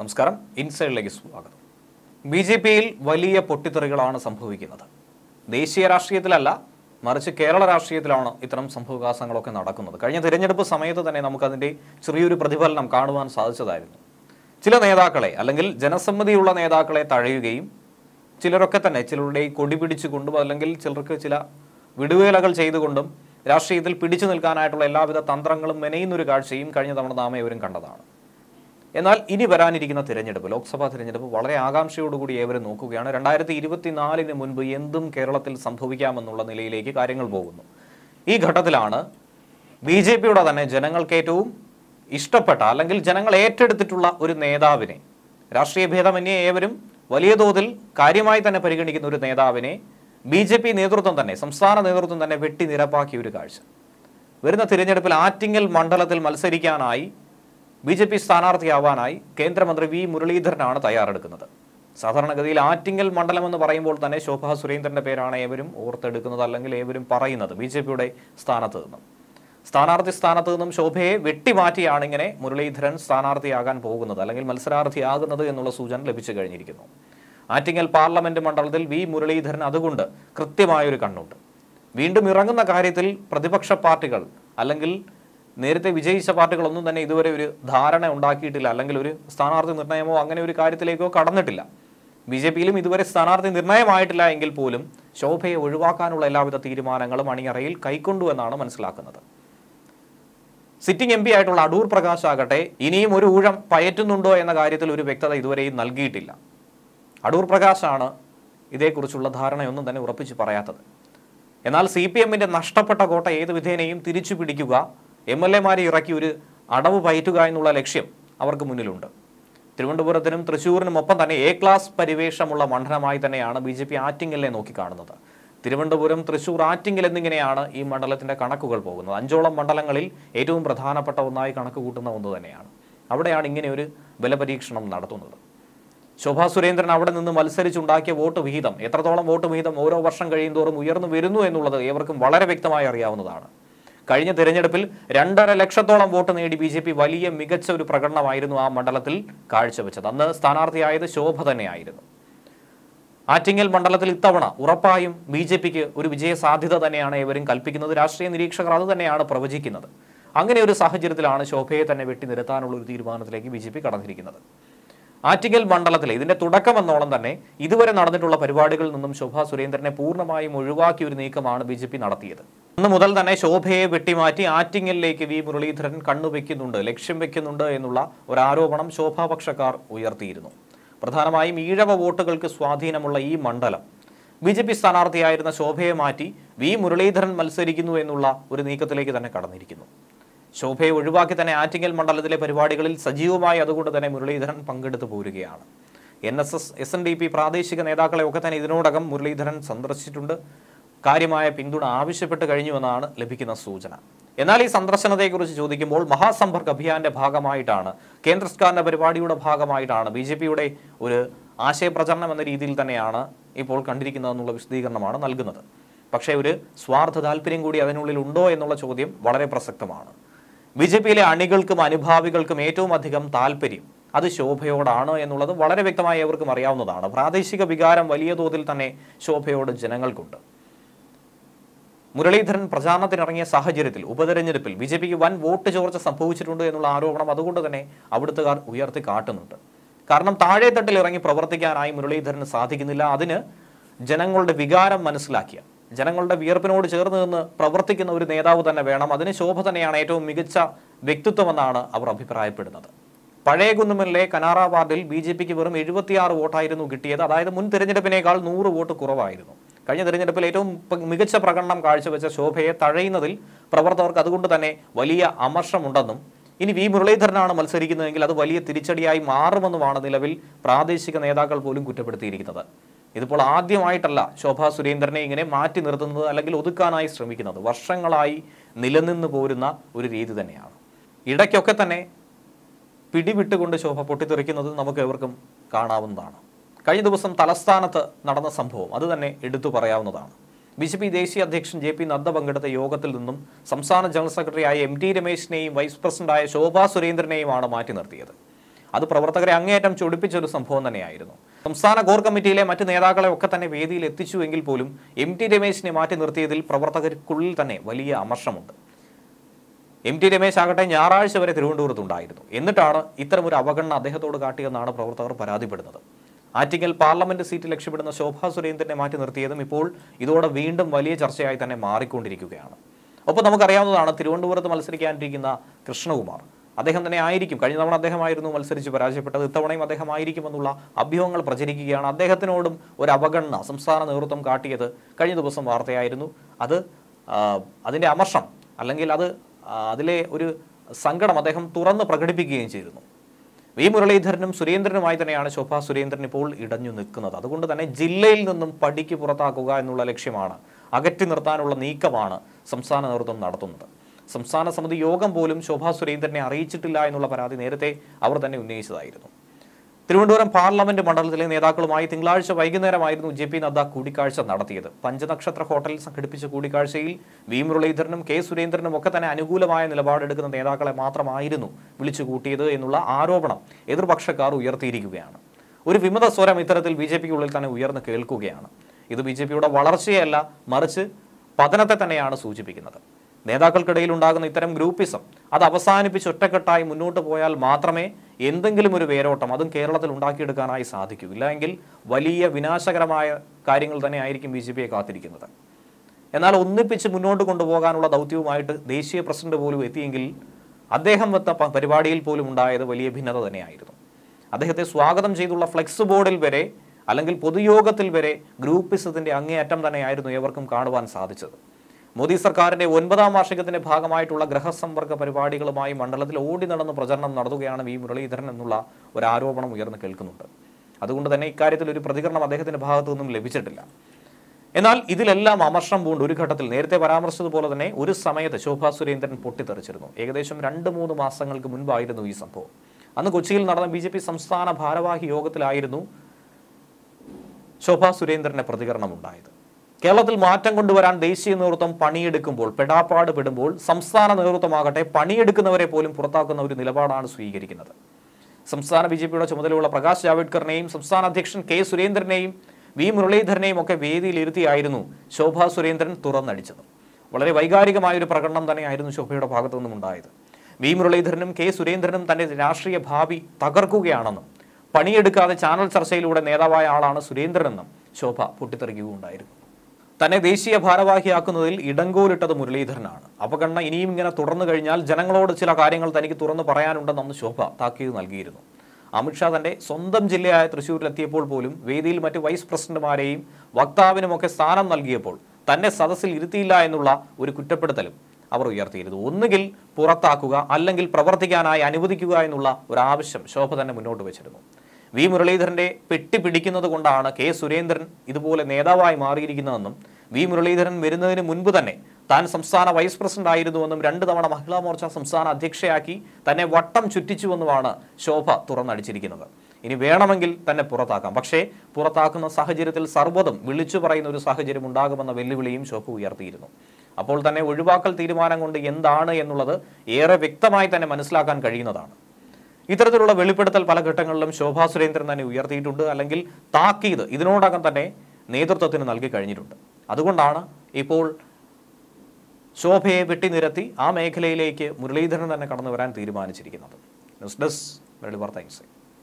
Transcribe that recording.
നമസ്കാരം ഇൻസൈഡിലേക്ക് സ്വാഗതം B J പിയിൽ വലിയ പൊട്ടിത്തെറികളാണ് സംഭവിക്കുന്നത് ദേശീയ രാഷ്ട്രീയത്തിലല്ല മറിച്ച് കേരള രാഷ്ട്രീയത്തിലാണ് ഇത്തരം സംഭവവികാസങ്ങളൊക്കെ നടക്കുന്നത് കഴിഞ്ഞ തിരഞ്ഞെടുപ്പ് സമയത്ത് തന്നെ നമുക്കതിൻ്റെ ചെറിയൊരു പ്രതിഫലനം കാണുവാൻ സാധിച്ചതായിരുന്നു ചില നേതാക്കളെ അല്ലെങ്കിൽ ജനസമ്മതിയുള്ള നേതാക്കളെ തഴയുകയും ചിലരൊക്കെ തന്നെ ചിലരുടെ കൊടി പിടിച്ചുകൊണ്ടും അല്ലെങ്കിൽ ചിലർക്ക് ചില വിടുവേലകൾ ചെയ്തുകൊണ്ടും രാഷ്ട്രീയത്തിൽ പിടിച്ചു നിൽക്കാനായിട്ടുള്ള എല്ലാവിധ തന്ത്രങ്ങളും മെനയുന്നൊരു കാഴ്ചയും കഴിഞ്ഞ തവണ നാമേവരും കണ്ടതാണ് എന്നാൽ ഇനി വരാനിരിക്കുന്ന തിരഞ്ഞെടുപ്പ് ലോക്സഭാ തിരഞ്ഞെടുപ്പ് വളരെ ആകാംക്ഷയോടുകൂടി ഏവരും നോക്കുകയാണ് രണ്ടായിരത്തി ഇരുപത്തിനാലിന് മുൻപ് എന്തും കേരളത്തിൽ സംഭവിക്കാമെന്നുള്ള നിലയിലേക്ക് കാര്യങ്ങൾ പോകുന്നു ഈ ഘട്ടത്തിലാണ് ബി ജെ പിയുടെ തന്നെ ജനങ്ങൾക്ക് ഏറ്റവും ഇഷ്ടപ്പെട്ട അല്ലെങ്കിൽ ജനങ്ങൾ ഏറ്റെടുത്തിട്ടുള്ള ഒരു നേതാവിനെ രാഷ്ട്രീയ ഭേദമന്യേ ഏവരും വലിയ തോതിൽ കാര്യമായി തന്നെ പരിഗണിക്കുന്ന ഒരു നേതാവിനെ ബി ജെ പി നേതൃത്വം തന്നെ സംസ്ഥാന നേതൃത്വം തന്നെ വെട്ടി നിരപ്പാക്കിയ ഒരു കാഴ്ച വരുന്ന തിരഞ്ഞെടുപ്പിൽ ആറ്റിങ്ങൽ മണ്ഡലത്തിൽ മത്സരിക്കാനായി ബി ജെ പി സ്ഥാനാർത്ഥിയാവാനായി കേന്ദ്രമന്ത്രി വി മുരളീധരനാണ് തയ്യാറെടുക്കുന്നത് സാധാരണഗതിയിൽ ആറ്റിങ്ങൽ മണ്ഡലം എന്ന് പറയുമ്പോൾ തന്നെ ശോഭാ സുരേന്ദ്രന്റെ പേരാണ് ഏവരും ഓർത്തെടുക്കുന്നത് അല്ലെങ്കിൽ ഏവരും പറയുന്നത് ബി ജെ പിയുടെ സ്ഥാനത്ത് നിന്നും സ്ഥാനാർത്ഥി സ്ഥാനത്ത് നിന്നും ശോഭയെ വെട്ടിമാറ്റിയാണ് ഇങ്ങനെ മുരളീധരൻ സ്ഥാനാർത്ഥിയാകാൻ പോകുന്നത് അല്ലെങ്കിൽ മത്സരാർത്ഥിയാകുന്നത് എന്നുള്ള സൂചന ലഭിച്ചു കഴിഞ്ഞിരിക്കുന്നു ആറ്റിങ്ങൽ പാർലമെന്റ് മണ്ഡലത്തിൽ വി മുരളീധരൻ അതുകൊണ്ട് കൃത്യമായൊരു കണ്ണുണ്ട് വീണ്ടും ഇറങ്ങുന്ന കാര്യത്തിൽ പ്രതിപക്ഷ പാർട്ടികൾ അല്ലെങ്കിൽ നേരത്തെ വിജയിച്ച പാർട്ടികളൊന്നും തന്നെ ഇതുവരെ ഒരു ധാരണ ഉണ്ടാക്കിയിട്ടില്ല അല്ലെങ്കിൽ ഒരു സ്ഥാനാർത്ഥി നിർണയമോ അങ്ങനെ ഒരു കാര്യത്തിലേക്കോ കടന്നിട്ടില്ല ബി ജെ പിയിലും ഇതുവരെ സ്ഥാനാർത്ഥി നിർണയമായിട്ടില്ല എങ്കിൽ പോലും ശോഭയെ ഒഴിവാക്കാനുള്ള എല്ലാവിധ തീരുമാനങ്ങളും അണിയറയിൽ കൈക്കൊണ്ടു എന്നാണ് മനസ്സിലാക്കുന്നത് സിറ്റിംഗ് എം ആയിട്ടുള്ള അടൂർ പ്രകാശ് ആകട്ടെ ഇനിയും ഒരു ഊഴം പയറ്റുന്നുണ്ടോ എന്ന കാര്യത്തിൽ ഒരു വ്യക്തത ഇതുവരെയും നൽകിയിട്ടില്ല അടൂർ പ്രകാശാണ് ഇതേക്കുറിച്ചുള്ള ധാരണയൊന്നും തന്നെ ഉറപ്പിച്ച് പറയാത്തത് എന്നാൽ സി പി എമ്മിൻ്റെ നഷ്ടപ്പെട്ട കോട്ട ഏത് വിധേനയും തിരിച്ചു പിടിക്കുക എം എൽ എമാരെ ഇറക്കി ഒരു അടവ് പയറ്റുക എന്നുള്ള ലക്ഷ്യം അവർക്ക് മുന്നിലുണ്ട് തിരുവനന്തപുരത്തിനും തൃശ്ശൂരിനും ഒപ്പം തന്നെ എ ക്ലാസ് പരിവേഷമുള്ള മണ്ഡലമായി തന്നെയാണ് ബി ജെ പി ആറ്റിങ്ങലിനെ നോക്കിക്കാണുന്നത് തിരുവനന്തപുരം തൃശ്ശൂർ ആറ്റിങ്ങൽ എന്നിങ്ങനെയാണ് ഈ മണ്ഡലത്തിൻ്റെ കണക്കുകൾ പോകുന്നത് അഞ്ചോളം മണ്ഡലങ്ങളിൽ ഏറ്റവും പ്രധാനപ്പെട്ട ഒന്നായി കണക്ക് കൂട്ടുന്ന ഒന്ന് തന്നെയാണ് അവിടെയാണ് ഇങ്ങനെ ഒരു ബലപരീക്ഷണം നടത്തുന്നത് ശോഭാ സുരേന്ദ്രൻ അവിടെ നിന്ന് മത്സരിച്ചുണ്ടാക്കിയ വോട്ട് വിഹിതം എത്രത്തോളം വോട്ട് വിഹിതം ഓരോ വർഷം തോറും ഉയർന്നു വരുന്നു എന്നുള്ളത് ഏവർക്കും വളരെ വ്യക്തമായി അറിയാവുന്നതാണ് കഴിഞ്ഞ തിരഞ്ഞെടുപ്പിൽ രണ്ടര ലക്ഷത്തോളം വോട്ട് നേടി ബി ജെ പി വലിയ മികച്ച ഒരു പ്രകടനമായിരുന്നു ആ മണ്ഡലത്തിൽ കാഴ്ചവെച്ചത് അന്ന് സ്ഥാനാർത്ഥിയായത് ശോഭ തന്നെയായിരുന്നു ആറ്റിങ്ങൽ മണ്ഡലത്തിൽ ഇത്തവണ ഉറപ്പായും ബി ജെ പിക്ക് ഒരു വിജയ സാധ്യത തന്നെയാണ് ഇവരും കൽപ്പിക്കുന്നത് രാഷ്ട്രീയ നിരീക്ഷകർ അത് തന്നെയാണ് പ്രവചിക്കുന്നത് അങ്ങനെ ഒരു സാഹചര്യത്തിലാണ് ശോഭയെ തന്നെ വെട്ടി നിരത്താനുള്ള ഒരു തീരുമാനത്തിലേക്ക് ബി കടന്നിരിക്കുന്നത് ആറ്റിങ്ങൽ മണ്ഡലത്തിലെ ഇതിന്റെ തുടക്കം എന്നോളം തന്നെ ഇതുവരെ നടന്നിട്ടുള്ള പരിപാടികളിൽ നിന്നും ശോഭ സുരേന്ദ്രനെ പൂർണ്ണമായും ഒഴിവാക്കിയ ഒരു നീക്കമാണ് ബി നടത്തിയത് അന്ന് മുതൽ തന്നെ ശോഭയെ വെട്ടിമാറ്റി ആറ്റിങ്ങലിലേക്ക് വി മുരളീധരൻ കണ്ണുവെക്കുന്നുണ്ട് ലക്ഷ്യം വെക്കുന്നുണ്ട് എന്നുള്ള ഒരു ആരോപണം ശോഭാപക്ഷക്കാർ ഉയർത്തിയിരുന്നു പ്രധാനമായും ഈഴവ വോട്ടുകൾക്ക് സ്വാധീനമുള്ള ഈ മണ്ഡലം ബി ജെ പി സ്ഥാനാർത്ഥിയായിരുന്ന ശോഭയെ മാറ്റി വി മുരളീധരൻ മത്സരിക്കുന്നു എന്നുള്ള ഒരു നീക്കത്തിലേക്ക് തന്നെ കടന്നിരിക്കുന്നു ശോഭയെ ഒഴിവാക്കി തന്നെ ആറ്റിങ്ങൽ മണ്ഡലത്തിലെ പരിപാടികളിൽ സജീവമായി അതുകൊണ്ട് തന്നെ മുരളീധരൻ പങ്കെടുത്തു പോരുകയാണ് N S S S N D P പ്രാദേശിക ഒക്കെ തന്നെ ഇതിനോടകം മുരളീധരൻ സന്ദർശിച്ചിട്ടുണ്ട് കാര്യമായ പിന്തുണ ആവശ്യപ്പെട്ട് കഴിഞ്ഞുവെന്നാണ് ലഭിക്കുന്ന സൂചന എന്നാൽ ഈ സന്ദർശനത്തെക്കുറിച്ച് ചോദിക്കുമ്പോൾ മഹാസമ്പർക്ക് അഭിയാന്റെ ഭാഗമായിട്ടാണ് കേന്ദ്ര സർക്കാരിന്റെ പരിപാടിയുടെ ഭാഗമായിട്ടാണ് ബി ജെ പിയുടെ ഒരു ആശയപ്രചരണം എന്ന രീതിയിൽ തന്നെയാണ് ഇപ്പോൾ കണ്ടിരിക്കുന്നതെന്നുള്ള വിശദീകരണമാണ് നൽകുന്നത് പക്ഷേ ഒരു സ്വാർത്ഥ താല്പര്യം കൂടി അതിനുള്ളിൽ ഉണ്ടോ എന്നുള്ള ചോദ്യം വളരെ പ്രസക്തമാണ് ബി ജെ പിയിലെ അണികൾക്കും അനുഭാവികൾക്കും ഏറ്റവും അധികം താല്പര്യം അത് ശോഭയോടാണ് എന്നുള്ളത് വളരെ വ്യക്തമായി അവർക്കും അറിയാവുന്നതാണ് പ്രാദേശിക വികാരം വലിയ തോതിൽ തന്നെ ശോഭയോട് ജനങ്ങൾക്കുണ്ട് മുരളീധരൻ പ്രചാരണത്തിനിറങ്ങിയ സാഹചര്യത്തിൽ ഉപതെരഞ്ഞെടുപ്പിൽ ബി ജെ പിക്ക് വൻ വോട്ട് ചോർച്ച സംഭവിച്ചിട്ടുണ്ട് എന്നുള്ള ആരോപണം അതുകൊണ്ട് തന്നെ അവിടുത്തുകാർ ഉയർത്തി കാട്ടുന്നുണ്ട് കാരണം താഴെത്തട്ടിൽ ഇറങ്ങി പ്രവർത്തിക്കാനായി മുരളീധരന് സാധിക്കുന്നില്ല അതിന് ജനങ്ങളുടെ വികാരം മനസ്സിലാക്കിയ ജനങ്ങളുടെ വിയർപ്പിനോട് ചേർന്ന് നിന്ന് പ്രവർത്തിക്കുന്ന ഒരു നേതാവ് തന്നെ വേണം അതിന് ശോഭ തന്നെയാണ് ഏറ്റവും മികച്ച വ്യക്തിത്വമെന്നാണ് അവർ അഭിപ്രായപ്പെടുന്നത് പഴയ കുന്നുമലിലെ കനാറ വാർഡിൽ ബി ജെ പിക്ക് വെറും എഴുപത്തിയാറ് വോട്ടായിരുന്നു കിട്ടിയത് അതായത് മുൻ തിരഞ്ഞെടുപ്പിനേക്കാൾ നൂറ് വോട്ട് കുറവായിരുന്നു കഴിഞ്ഞ തിരഞ്ഞെടുപ്പിൽ ഏറ്റവും മികച്ച പ്രകടനം കാഴ്ചവെച്ച ശോഭയെ തഴയുന്നതിൽ പ്രവർത്തകർക്ക് അതുകൊണ്ട് തന്നെ വലിയ അമർഷമുണ്ടെന്നും ഇനി വി മുരളീധരനാണ് മത്സരിക്കുന്നതെങ്കിൽ അത് വലിയ തിരിച്ചടിയായി മാറുമെന്നുമാണ് നിലവിൽ പ്രാദേശിക നേതാക്കൾ പോലും കുറ്റപ്പെടുത്തിയിരിക്കുന്നത് ഇതിപ്പോൾ ആദ്യമായിട്ടല്ല ശോഭാ സുരേന്ദ്രനെ ഇങ്ങനെ മാറ്റി നിർത്തുന്നത് അല്ലെങ്കിൽ ഒതുക്കാനായി ശ്രമിക്കുന്നത് വർഷങ്ങളായി നിലനിന്ന് പോരുന്ന ഒരു രീതി തന്നെയാണ് ഇടയ്ക്കൊക്കെ തന്നെ പിടിവിട്ടുകൊണ്ട് ശോഭ പൊട്ടിത്തെറിക്കുന്നത് നമുക്ക് എവർക്കും കാണാവുന്നതാണ് കഴിഞ്ഞ ദിവസം തലസ്ഥാനത്ത് നടന്ന സംഭവം അത് തന്നെ എടുത്തു പറയാവുന്നതാണ് ബി ജെ പി ദേശീയ അധ്യക്ഷൻ ജെ പി നദ്ദ പങ്കെടുത്ത യോഗത്തിൽ നിന്നും സംസ്ഥാന ജനറൽ സെക്രട്ടറിയായ എം ടി രമേശിനെയും വൈസ് പ്രസിഡന്റായ ശോഭാ സുരേന്ദ്രനെയുമാണ് മാറ്റി നിർത്തിയത് അത് പ്രവർത്തകരെ അങ്ങേയറ്റം ചൊടിപ്പിച്ചൊരു സംഭവം തന്നെയായിരുന്നു സംസ്ഥാന കോർ കമ്മിറ്റിയിലെ മറ്റ് നേതാക്കളെ ഒക്കെ തന്നെ വേദിയിൽ എത്തിച്ചുവെങ്കിൽ പോലും എം ടി രമേശിനെ മാറ്റി നിർത്തിയതിൽ പ്രവർത്തകർക്കുള്ളിൽ തന്നെ വലിയ അമർഷമുണ്ട് എം ടി രമേശ് ആകട്ടെ ഞായറാഴ്ച വരെ തിരുവനന്തപുരത്തുണ്ടായിരുന്നു എന്നിട്ടാണ് ഇത്തരമൊരു അവഗണന അദ്ദേഹത്തോട് കാട്ടിയെന്നാണ് പ്രവർത്തകർ പരാതിപ്പെടുന്നത് ആറ്റിങ്ങൽ പാർലമെന്റ് സീറ്റ് ലക്ഷ്യമിടുന്ന ശോഭാ സുരേന്ദ്രനെ മാറ്റി നിർത്തിയതും ഇപ്പോൾ ഇതോടെ വീണ്ടും വലിയ ചർച്ചയായി തന്നെ മാറിക്കൊണ്ടിരിക്കുകയാണ് ഒപ്പം നമുക്കറിയാവുന്നതാണ് തിരുവനന്തപുരത്ത് മത്സരിക്കാനിരിക്കുന്ന കൃഷ്ണകുമാർ അദ്ദേഹം തന്നെ ആയിരിക്കും കഴിഞ്ഞ തവണ അദ്ദേഹമായിരുന്നു മത്സരിച്ച് പരാജയപ്പെട്ടത് ഇത്തവണയും അദ്ദേഹമായിരിക്കുമെന്നുള്ള അഭ്യൂഹങ്ങൾ പ്രചരിക്കുകയാണ് അദ്ദേഹത്തിനോടും ഒരു അവഗണന സംസ്ഥാന നേതൃത്വം കാട്ടിയത് കഴിഞ്ഞ ദിവസം വാർത്തയായിരുന്നു അത് അതിൻ്റെ അമർഷം അല്ലെങ്കിൽ അത് അതിലെ ഒരു സങ്കടം അദ്ദേഹം തുറന്ന് പ്രകടിപ്പിക്കുകയും ചെയ്തിരുന്നു വി മുരളീധരനും സുരേന്ദ്രനുമായി തന്നെയാണ് ശോഭ സുരേന്ദ്രൻ ഇപ്പോൾ ഇടഞ്ഞു നിൽക്കുന്നത് അതുകൊണ്ട് തന്നെ ജില്ലയിൽ നിന്നും പടിക്ക് പുറത്താക്കുക എന്നുള്ള ലക്ഷ്യമാണ് അകറ്റി നിർത്താനുള്ള നീക്കമാണ് സംസ്ഥാന നേതൃത്വം നടത്തുന്നത് സംസ്ഥാന സമിതി യോഗം പോലും ശോഭാ സുരേന്ദ്രനെ അറിയിച്ചിട്ടില്ല എന്നുള്ള പരാതി നേരത്തെ അവർ തന്നെ ഉന്നയിച്ചതായിരുന്നു തിരുവനന്തപുരം പാർലമെന്റ് മണ്ഡലത്തിലെ നേതാക്കളുമായി തിങ്കളാഴ്ച വൈകുന്നേരമായിരുന്നു ജെ പി നദ്ദ കൂടിക്കാഴ്ച നടത്തിയത് പഞ്ചനക്ഷത്ര ഹോട്ടലിൽ സംഘടിപ്പിച്ച കൂടിക്കാഴ്ചയിൽ വി മുരളീധരനും കെ സുരേന്ദ്രനും ഒക്കെ തന്നെ അനുകൂലമായ നിലപാടെടുക്കുന്ന നേതാക്കളെ മാത്രമായിരുന്നു വിളിച്ചുകൂട്ടിയത് എന്നുള്ള ആരോപണം എതിർപക്ഷക്കാർ ഉയർത്തിയിരിക്കുകയാണ് ഒരു വിമത സ്വരം ഇത്തരത്തിൽ ബി ജെ പിക്കുള്ളിൽ തന്നെ ഉയർന്നു കേൾക്കുകയാണ് ഇത് ബി ജെ പിയുടെ വളർച്ചയല്ല മറിച്ച് പതനത്തെ തന്നെയാണ് സൂചിപ്പിക്കുന്നത് നേതാക്കൾക്കിടയിൽ ഉണ്ടാകുന്ന ഇത്തരം ഗ്രൂപ്പിസം അത് അവസാനിപ്പിച്ച് ഒറ്റക്കെട്ടായി മുന്നോട്ട് പോയാൽ മാത്രമേ എന്തെങ്കിലും ഒരു വേരോട്ടം അതും കേരളത്തിൽ ഉണ്ടാക്കിയെടുക്കാനായി സാധിക്കൂ ഇല്ലെങ്കിൽ വലിയ വിനാശകരമായ കാര്യങ്ങൾ തന്നെ ആയിരിക്കും ബി ജെ പിയെ കാത്തിരിക്കുന്നത് എന്നാൽ ഒന്നിപ്പിച്ച് മുന്നോട്ട് കൊണ്ടുപോകാനുള്ള ദൗത്യവുമായിട്ട് ദേശീയ പ്രസിഡന്റ് പോലും എത്തിയെങ്കിൽ അദ്ദേഹം വെത്ത പരിപാടിയിൽ പോലും ഉണ്ടായത് വലിയ ഭിന്നത തന്നെയായിരുന്നു അദ്ദേഹത്തെ സ്വാഗതം ചെയ്തുള്ള ഫ്ലെക്സ് ബോർഡിൽ വരെ അല്ലെങ്കിൽ പൊതുയോഗത്തിൽ വരെ ഗ്രൂപ്പിസത്തിൻ്റെ അങ്ങേയറ്റം തന്നെയായിരുന്നു ഏവർക്കും കാണുവാൻ സാധിച്ചത് മോദി സർക്കാരിന്റെ ഒൻപതാം വാർഷികത്തിന്റെ ഭാഗമായിട്ടുള്ള ഗ്രഹസമ്പർക്ക പരിപാടികളുമായി മണ്ഡലത്തിൽ ഓടി നടന്ന് പ്രചരണം നടത്തുകയാണ് വി മുരളീധരൻ എന്നുള്ള ഒരു ആരോപണം ഉയർന്നു കേൾക്കുന്നുണ്ട് അതുകൊണ്ട് തന്നെ ഇക്കാര്യത്തിൽ ഒരു പ്രതികരണം അദ്ദേഹത്തിന്റെ ഭാഗത്തു നിന്നും ലഭിച്ചിട്ടില്ല എന്നാൽ ഇതിലെല്ലാം അമർഷം പൂണ്ട് ഒരു ഘട്ടത്തിൽ നേരത്തെ പരാമർശിച്ചതുപോലെ തന്നെ ഒരു സമയത്ത് ശോഭാ സുരേന്ദ്രൻ പൊട്ടിത്തെറിച്ചിരുന്നു ഏകദേശം രണ്ട് മൂന്ന് മാസങ്ങൾക്ക് മുൻപായിരുന്നു ഈ സംഭവം അന്ന് കൊച്ചിയിൽ നടന്ന ബി സംസ്ഥാന ഭാരവാഹി യോഗത്തിലായിരുന്നു ശോഭാ സുരേന്ദ്രന്റെ പ്രതികരണം ഉണ്ടായത് കേരളത്തിൽ മാറ്റം കൊണ്ടുവരാൻ ദേശീയ നേതൃത്വം പണിയെടുക്കുമ്പോൾ പെടാപ്പാട് പെടുമ്പോൾ സംസ്ഥാന നേതൃത്വമാകട്ടെ പണിയെടുക്കുന്നവരെ പോലും പുറത്താക്കുന്ന ഒരു നിലപാടാണ് സ്വീകരിക്കുന്നത് സംസ്ഥാന ബി ചുമതലയുള്ള പ്രകാശ് ജാവ്ദേക്കറിനെയും സംസ്ഥാന അധ്യക്ഷൻ കെ സുരേന്ദ്രനെയും വി മുരളീധരനെയും ഒക്കെ വേദിയിലിരുത്തിയായിരുന്നു ശോഭ സുരേന്ദ്രൻ തുറന്നടിച്ചത് വളരെ വൈകാരികമായ ഒരു പ്രകടനം തന്നെയായിരുന്നു ശോഭയുടെ ഭാഗത്തു നിന്നും ഉണ്ടായത് വി മുരളീധരനും കെ സുരേന്ദ്രനും തൻ്റെ രാഷ്ട്രീയ ഭാവി തകർക്കുകയാണെന്നും പണിയെടുക്കാതെ ചാനൽ ചർച്ചയിലൂടെ നേതാവായ ആളാണ് സുരേന്ദ്രനെന്നും ശോഭ പൊട്ടിത്തെറിക്കുകയുണ്ടായിരുന്നു തന്നെ ദേശീയ ഭാരവാഹിയാക്കുന്നതിൽ ഇടങ്കോലിട്ടത് മുരളീധരനാണ് അപകടന ഇനിയും ഇങ്ങനെ തുടർന്നു കഴിഞ്ഞാൽ ജനങ്ങളോട് ചില കാര്യങ്ങൾ തനിക്ക് തുറന്നു പറയാനുണ്ടെന്നന്ന് ശോഭ താക്കീത് നൽകിയിരുന്നു അമിത്ഷാ തന്റെ സ്വന്തം ജില്ലയായ തൃശ്ശൂരിലെത്തിയപ്പോൾ പോലും വേദിയിൽ മറ്റ് വൈസ് പ്രസിഡന്റുമാരെയും വക്താവിനുമൊക്കെ സ്ഥാനം നൽകിയപ്പോൾ തന്നെ സദസ്സിൽ ഇരുത്തിയില്ല എന്നുള്ള ഒരു കുറ്റപ്പെടുത്തലും അവർ ഉയർത്തിയിരുന്നു ഒന്നുകിൽ പുറത്താക്കുക അല്ലെങ്കിൽ പ്രവർത്തിക്കാനായി അനുവദിക്കുക എന്നുള്ള ഒരു ആവശ്യം ശോഭ തന്നെ മുന്നോട്ട് വെച്ചിരുന്നു വി മുരളീധരന്റെ പെട്ടി പിടിക്കുന്നത് കൊണ്ടാണ് കെ സുരേന്ദ്രൻ ഇതുപോലെ നേതാവായി മാറിയിരിക്കുന്നതെന്നും വി മുരളീധരൻ വരുന്നതിന് മുൻപ് തന്നെ താൻ സംസ്ഥാന വൈസ് പ്രസിഡന്റ് ആയിരുന്നുവെന്നും രണ്ട് തവണ മഹിളാ മോർച്ച സംസ്ഥാന അധ്യക്ഷയാക്കി തന്നെ വട്ടം ചുറ്റിച്ചുവെന്നുമാണ് ശോഭ തുറന്നടിച്ചിരിക്കുന്നത് ഇനി വേണമെങ്കിൽ തന്നെ പുറത്താക്കാം പക്ഷേ പുറത്താക്കുന്ന സാഹചര്യത്തിൽ സർവ്വതും വിളിച്ചു പറയുന്ന ഒരു സാഹചര്യം ഉണ്ടാകുമെന്ന വെല്ലുവിളിയും ശോഭ ഉയർത്തിയിരുന്നു അപ്പോൾ തന്നെ ഒഴിവാക്കൽ തീരുമാനം കൊണ്ട് എന്താണ് എന്നുള്ളത് ഏറെ വ്യക്തമായി തന്നെ മനസ്സിലാക്കാൻ കഴിയുന്നതാണ് ഇത്തരത്തിലുള്ള വെളിപ്പെടുത്തൽ പല ഘട്ടങ്ങളിലും ശോഭാ സുരേന്ദ്രൻ തന്നെ ഉയർത്തിയിട്ടുണ്ട് അല്ലെങ്കിൽ താക്കീത് ഇതിനോടകം തന്നെ നേതൃത്വത്തിന് നൽകി കഴിഞ്ഞിട്ടുണ്ട് അതുകൊണ്ടാണ് ഇപ്പോൾ ശോഭയെ വെട്ടിനിരത്തി ആ മേഖലയിലേക്ക് മുരളീധരൻ തന്നെ കടന്നു വരാൻ തീരുമാനിച്ചിരിക്കുന്നത് ന്യൂസ് ഡെസ്ക് മുരളി വാർത്ത